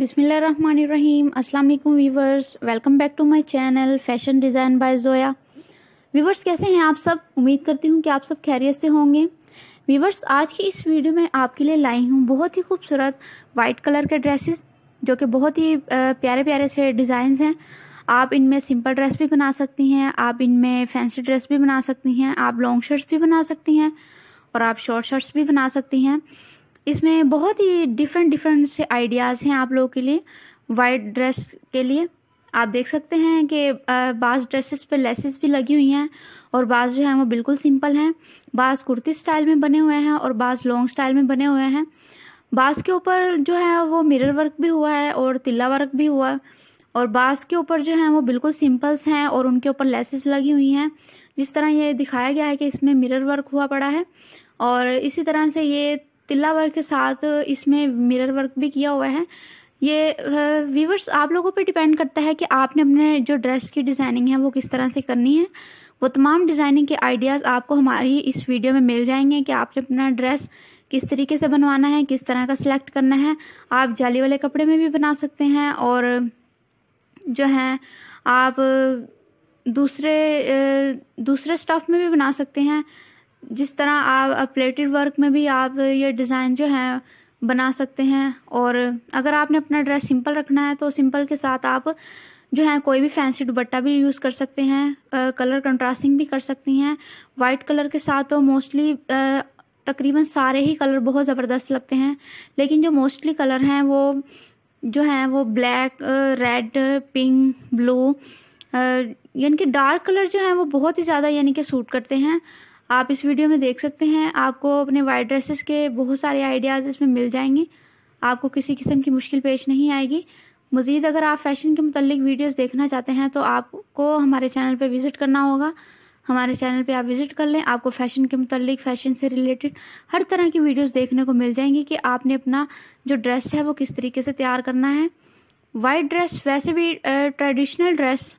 बिसमीम् अस्सलाम viewers viewers welcome back to my channel fashion design by Zoya viewers कैसे हैं आप सब उम्मीद करती हूँ कि आप सब खैरियत से होंगे व्यूवर्स आज की इस वीडियो में आपके लिए लाई हूँ बहुत ही खूबसूरत वाइट कलर के ड्रेसेस जो कि बहुत ही प्यारे प्यारे से डिज़ाइंस हैं आप इनमें सिंपल ड्रेस भी बना सकती हैं आप इनमें फैंसी ड्रेस भी बना सकती हैं आप लॉन्ग शर्ट्स भी बना सकती हैं और आप शॉर्ट शर्ट्स भी बना सकती हैं इसमें बहुत ही डिफरेंट डिफरेंट से आइडियाज़ हैं आप लोगों के लिए वाइट ड्रेस के लिए आप देख सकते हैं कि बाज़ ड्रेसेस पे लेसेस भी लगी हुई हैं और बाज़ जो है वो बिल्कुल सिंपल हैं बाज़ कुर्ती स्टाइल में बने हुए हैं और बाज़ लॉन्ग स्टाइल में बने हुए हैं बाज़ के ऊपर जो है वो मिरर वर्क भी हुआ है और तिल्ला वर्क भी हुआ है और बाज़ के ऊपर जो है वो बिल्कुल सिंपल्स हैं और उनके ऊपर लेसेस लगी हुई हैं जिस तरह ये दिखाया गया है कि इसमें मिरर वर्क हुआ पड़ा है और इसी तरह से ये तिल्ला वर्क के साथ इसमें मिरर वर्क भी किया हुआ है ये व्यूवर्स आप लोगों पे डिपेंड करता है कि आपने अपने जो ड्रेस की डिज़ाइनिंग है वो किस तरह से करनी है वो तमाम डिज़ाइनिंग के आइडियाज़ आपको हमारी इस वीडियो में मिल जाएंगे कि आपने अपना ड्रेस किस तरीके से बनवाना है किस तरह का सिलेक्ट करना है आप जाली वाले कपड़े में भी बना सकते हैं और जो है आप दूसरे दूसरे स्टफ़ में भी बना सकते हैं जिस तरह आप प्लेटेड वर्क में भी आप ये डिज़ाइन जो है बना सकते हैं और अगर आपने अपना ड्रेस सिंपल रखना है तो सिंपल के साथ आप जो है कोई भी फैंसी दुपट्टा भी यूज़ कर सकते हैं आ, कलर कंट्रास्टिंग भी कर सकती हैं वाइट कलर के साथ तो मोस्टली तकरीबन सारे ही कलर बहुत ज़बरदस्त लगते हैं लेकिन जो मोस्टली कलर हैं वो जो हैं वो ब्लैक रेड पिंक ब्लू यानी कि डार्क कलर जो हैं वो बहुत ही ज़्यादा यानी कि सूट करते हैं आप इस वीडियो में देख सकते हैं आपको अपने वाइट ड्रेसेस के बहुत सारे आइडियाज़ इसमें मिल जाएंगे आपको किसी किस्म की मुश्किल पेश नहीं आएगी मज़ीद अगर आप फैशन के मतलब वीडियोस देखना चाहते हैं तो आपको हमारे चैनल पे विज़िट करना होगा हमारे चैनल पे आप विज़िट कर लें आपको फ़ैशन के मतलब फ़ैशन से रिलेटेड हर तरह की वीडियोस देखने को मिल जाएंगी कि आपने अपना जो ड्रेस है वो किस तरीके से तैयार करना है वाइट ड्रेस वैसे भी ट्रेडिशनल ड्रेस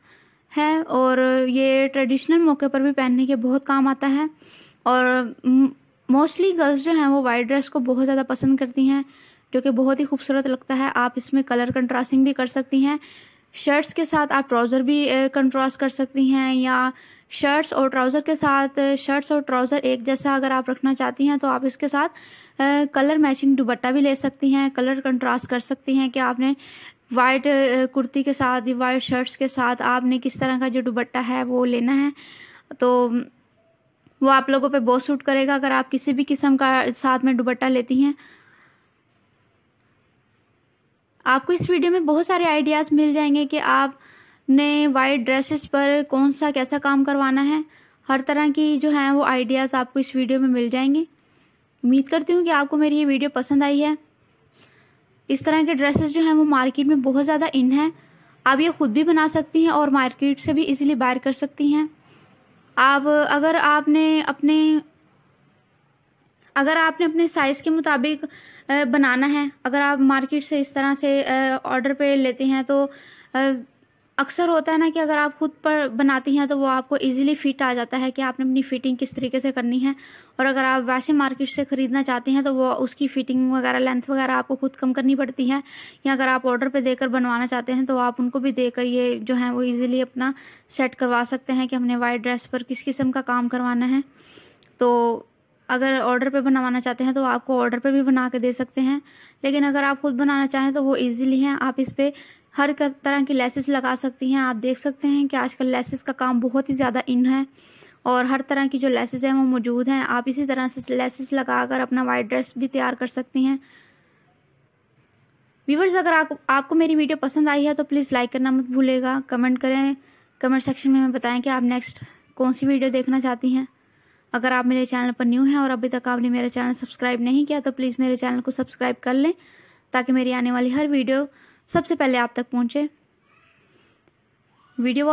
है और ये ट्रेडिशनल मौके पर भी पहनने के बहुत काम आता है और मोस्टली गर्ल्स जो हैं वो वाइट ड्रेस को बहुत ज़्यादा पसंद करती हैं जो कि बहुत ही खूबसूरत लगता है आप इसमें कलर कंट्रास्टिंग भी कर सकती हैं शर्ट्स के साथ आप ट्राउज़र भी कंट्रास्ट कर सकती हैं या शर्ट्स और ट्राउज़र के साथ शर्ट्स और ट्राउज़र एक जैसा अगर आप रखना चाहती हैं तो आप इसके साथ कलर मैचिंग दुपट्टा भी ले सकती हैं कलर कंट्रास्ट कर सकती हैं कि आपने वाइट uh, कुर्ती के साथ वाइट शर्ट्स के साथ आपने किस तरह का जो दुपट्टा है वो लेना है तो वो आप लोगों पे बहुत सूट करेगा अगर आप किसी भी किस्म का साथ में दुपट्टा लेती हैं आपको इस वीडियो में बहुत सारे आइडियाज़ मिल जाएंगे कि आपने वाइट ड्रेसेस पर कौन सा कैसा काम करवाना है हर तरह की जो है वो आइडियाज़ आपको इस वीडियो में मिल जाएंगे उम्मीद करती हूँ कि आपको मेरी ये वीडियो पसंद आई है इस तरह के ड्रेसेस जो हैं वो मार्केट में बहुत ज़्यादा इन हैं आप ये ख़ुद भी बना सकती हैं और मार्केट से भी इजीली बायर कर सकती हैं आप अगर आपने अपने अगर आपने अपने साइज़ के मुताबिक बनाना है अगर आप मार्केट से इस तरह से ऑर्डर पे लेते हैं तो अक्सर होता है ना कि अगर आप खुद पर बनाती हैं तो वो आपको इजीली फिट आ जाता है कि आपने अपनी फ़िटिंग किस तरीके से करनी है और अगर आप वैसे मार्केट से ख़रीदना चाहते हैं तो वो उसकी फ़िटिंग वगैरह लेंथ वगैरह आपको खुद कम करनी पड़ती है या अगर आप ऑर्डर पे देकर बनवाना चाहते हैं तो आप उनको भी देकर ये जो है वो ईज़िली अपना सेट करवा सकते हैं कि हमने वाइट ड्रेस पर किस किस्म का काम करवाना है तो अगर ऑर्डर पे बनवाना चाहते हैं तो आपको ऑर्डर पे भी बना के दे सकते हैं लेकिन अगर आप खुद बनाना चाहें तो वो इजीली हैं आप इस पर हर तरह की लेसेस लगा सकती हैं आप देख सकते हैं कि आजकल लेसेस का काम बहुत ही ज़्यादा इन है और हर तरह की जो लेसेस हैं वो मौजूद हैं आप इसी तरह से लेसेस लगा कर अपना वाइट ड्रेस भी तैयार कर सकती हैं व्यूवर्स अगर आप, आपको मेरी वीडियो पसंद आई है तो प्लीज़ लाइक करना मत भूलेगा कमेंट करें कमेंट सेक्शन में बताएँ कि आप नेक्स्ट कौन सी वीडियो देखना चाहती हैं अगर आप मेरे चैनल पर न्यू हैं और अभी तक आपने मेरा चैनल सब्सक्राइब नहीं किया तो प्लीज़ मेरे चैनल को सब्सक्राइब कर लें ताकि मेरी आने वाली हर वीडियो सबसे पहले आप तक पहुँचे वीडियो